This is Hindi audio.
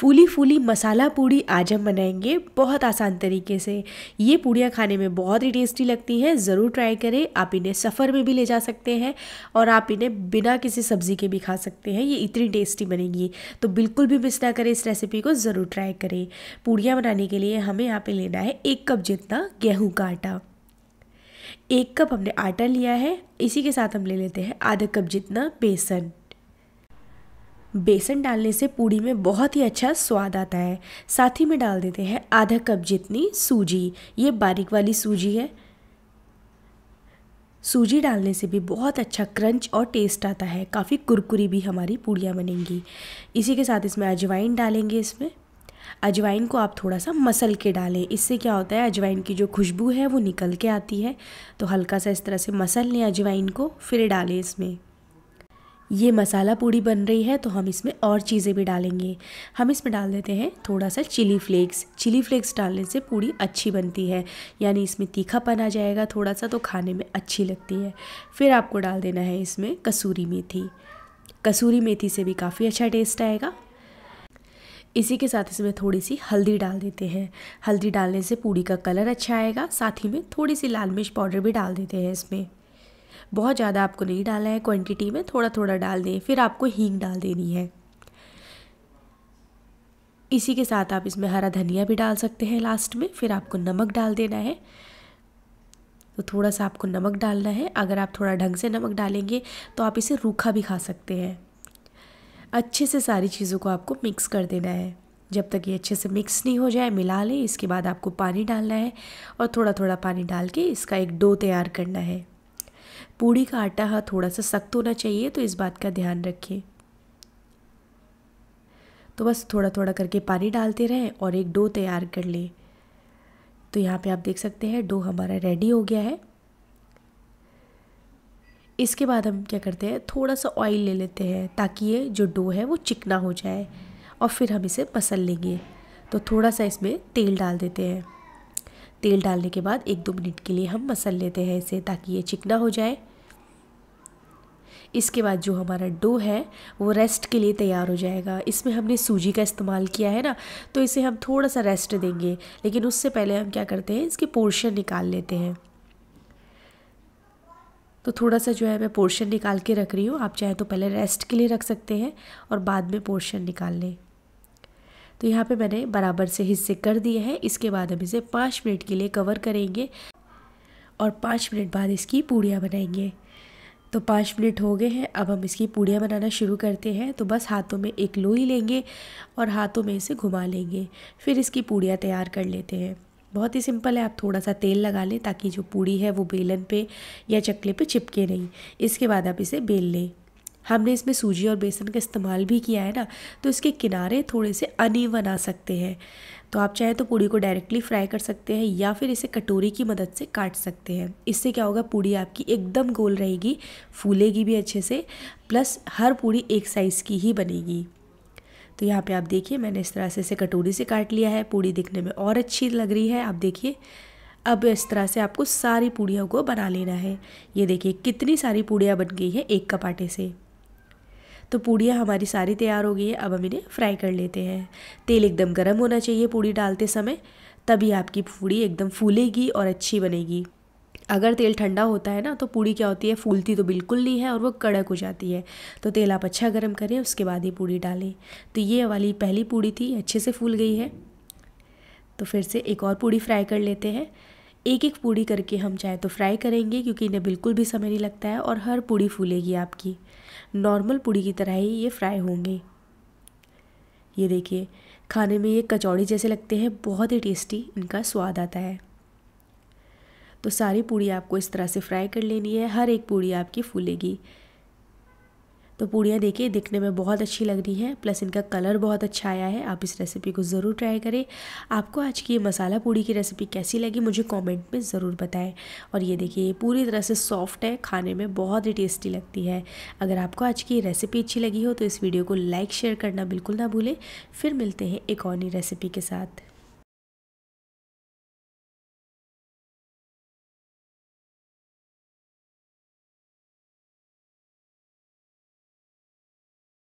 फूली फूली मसाला पूड़ी आज हम बनाएंगे बहुत आसान तरीके से ये पूड़ियाँ खाने में बहुत ही टेस्टी लगती हैं ज़रूर ट्राई करें आप इन्हें सफ़र में भी ले जा सकते हैं और आप इन्हें बिना किसी सब्ज़ी के भी खा सकते हैं ये इतनी टेस्टी बनेगी तो बिल्कुल भी मिस ना करें इस रेसिपी को ज़रूर ट्राई करें पूड़ियाँ बनाने के लिए हमें यहाँ पर लेना है एक कप जितना गेहूँ का आटा एक कप हमने आटा लिया है इसी के साथ हम ले लेते हैं आधा कप जितना बेसन बेसन डालने से पूड़ी में बहुत ही अच्छा स्वाद आता है साथ ही में डाल देते हैं आधा कप जितनी सूजी ये बारीक वाली सूजी है सूजी डालने से भी बहुत अच्छा क्रंच और टेस्ट आता है काफ़ी कुरकुरी भी हमारी पूड़ियाँ बनेंगी इसी के साथ इसमें अजवाइन डालेंगे इसमें अजवाइन को आप थोड़ा सा मसल के डालें इससे क्या होता है अजवाइन की जो खुशबू है वो निकल के आती है तो हल्का सा इस तरह से मसल लें अजवाइन को फिर डालें इसमें ये मसाला पूड़ी बन रही है तो हम इसमें और चीज़ें भी डालेंगे हम इसमें डाल देते हैं थोड़ा सा चिली फ्लेक्स चिली फ्लेक्स डालने से पूड़ी अच्छी बनती है यानी इसमें तीखापन आ जाएगा थोड़ा सा तो खाने में अच्छी लगती है फिर आपको डाल देना है इसमें कसूरी मेथी कसूरी मेथी से भी काफ़ी अच्छा टेस्ट आएगा इसी के साथ इसमें थोड़ी सी हल्दी डाल देते हैं हल्दी डालने से पूड़ी का कलर अच्छा आएगा साथ ही में थोड़ी सी लाल मिर्च पाउडर भी डाल देते हैं इसमें बहुत ज़्यादा आपको नहीं डालना है क्वांटिटी में थोड़ा थोड़ा डाल दें फिर आपको हींग डाल देनी है इसी के साथ आप इसमें हरा धनिया भी डाल सकते हैं लास्ट में फिर आपको नमक डाल देना है तो थोड़ा सा आपको नमक डालना है अगर आप थोड़ा ढंग से नमक डालेंगे तो आप इसे रूखा भी खा सकते हैं अच्छे से सारी चीज़ों को आपको मिक्स कर देना है जब तक ये अच्छे से मिक्स नहीं हो जाए मिला लें इसके बाद आपको पानी डालना है और थोड़ा थोड़ा पानी डाल के इसका एक डो तैयार करना है पूड़ी का आटा हाँ थोड़ा सा सख्त होना चाहिए तो इस बात का ध्यान रखें तो बस थोड़ा थोड़ा करके पानी डालते रहें और एक डो तैयार कर लें तो यहाँ पे आप देख सकते हैं डो हमारा रेडी हो गया है इसके बाद हम क्या करते हैं थोड़ा सा ऑयल ले लेते हैं ताकि ये जो डो है वो चिकना हो जाए और फिर हम इसे पसल लेंगे तो थोड़ा सा इसमें तेल डाल देते हैं तेल डालने के बाद एक दो मिनट के लिए हम मसल लेते हैं इसे ताकि ये चिकना हो जाए इसके बाद जो हमारा डो है वो रेस्ट के लिए तैयार हो जाएगा इसमें हमने सूजी का इस्तेमाल किया है ना तो इसे हम थोड़ा सा रेस्ट देंगे लेकिन उससे पहले हम क्या करते हैं इसके पोर्शन निकाल लेते हैं तो थोड़ा सा जो है मैं पोर्शन निकाल के रख रही हूँ आप चाहे तो पहले रेस्ट के लिए रख सकते हैं और बाद में पोर्शन निकाल लें तो यहाँ पे मैंने बराबर से हिस्से कर दिए हैं इसके बाद हम इसे पाँच मिनट के लिए कवर करेंगे और पाँच मिनट बाद इसकी पूड़ियाँ बनाएंगे तो पाँच मिनट हो गए हैं अब हम इसकी पूड़ियाँ बनाना शुरू करते हैं तो बस हाथों में एक लोई लेंगे और हाथों में इसे घुमा लेंगे फिर इसकी पूड़ियाँ तैयार कर लेते हैं बहुत ही सिंपल है आप थोड़ा सा तेल लगा लें ताकि जो पूड़ी है वो बेलन पे या चकले पे चिपके नहीं इसके बाद आप इसे बेल लें हमने इसमें सूजी और बेसन का इस्तेमाल भी किया है ना तो इसके किनारे थोड़े से अनिवन आ सकते हैं तो आप चाहे तो पूड़ी को डायरेक्टली फ्राई कर सकते हैं या फिर इसे कटोरी की मदद से काट सकते हैं इससे क्या होगा पूड़ी आपकी एकदम गोल रहेगी फूलेगी भी अच्छे से प्लस हर पूड़ी एक साइज़ की ही बनेगी तो यहाँ पे आप देखिए मैंने इस तरह से इसे कटोरी से काट लिया है पूड़ी दिखने में और अच्छी लग रही है आप देखिए अब इस तरह से आपको सारी पूड़ियों को बना लेना है ये देखिए कितनी सारी पूड़ियाँ बन गई है एक कपाटे से तो पूड़ियाँ हमारी सारी तैयार हो गई है अब हम इन्हें फ्राई कर लेते हैं तेल एकदम गर्म होना चाहिए पूड़ी डालते समय तभी आपकी पूड़ी एकदम फूलेगी और अच्छी बनेगी अगर तेल ठंडा होता है ना तो पूड़ी क्या होती है फूलती तो बिल्कुल नहीं है और वो कड़क हो जाती है तो तेल आप अच्छा गर्म करें उसके बाद ही पूड़ी डालें तो ये वाली पहली पूड़ी थी अच्छे से फूल गई है तो फिर से एक और पूड़ी फ्राई कर लेते हैं एक एक पूड़ी करके हम चाहे तो फ्राई करेंगे क्योंकि इन्हें बिल्कुल भी समय नहीं लगता है और हर पूड़ी फूलेगी आपकी नॉर्मल पूड़ी की तरह ही ये फ्राई होंगे ये देखिए खाने में ये कचौड़ी जैसे लगते हैं बहुत ही टेस्टी इनका स्वाद आता है तो सारी पूड़ी आपको इस तरह से फ्राई कर लेनी है हर एक पूड़ी आपकी फूलेगी तो पूड़ियाँ देखिए दिखने में बहुत अच्छी लग रही हैं प्लस इनका कलर बहुत अच्छा आया है आप इस रेसिपी को ज़रूर ट्राई करें आपको आज की ये मसाला पूड़ी की रेसिपी कैसी लगी मुझे कमेंट में ज़रूर बताएं और ये देखिए ये पूरी तरह से सॉफ्ट है खाने में बहुत ही टेस्टी लगती है अगर आपको आज की रेसिपी अच्छी लगी हो तो इस वीडियो को लाइक शेयर करना बिल्कुल ना भूलें फिर मिलते हैं एक और नई रेसिपी के साथ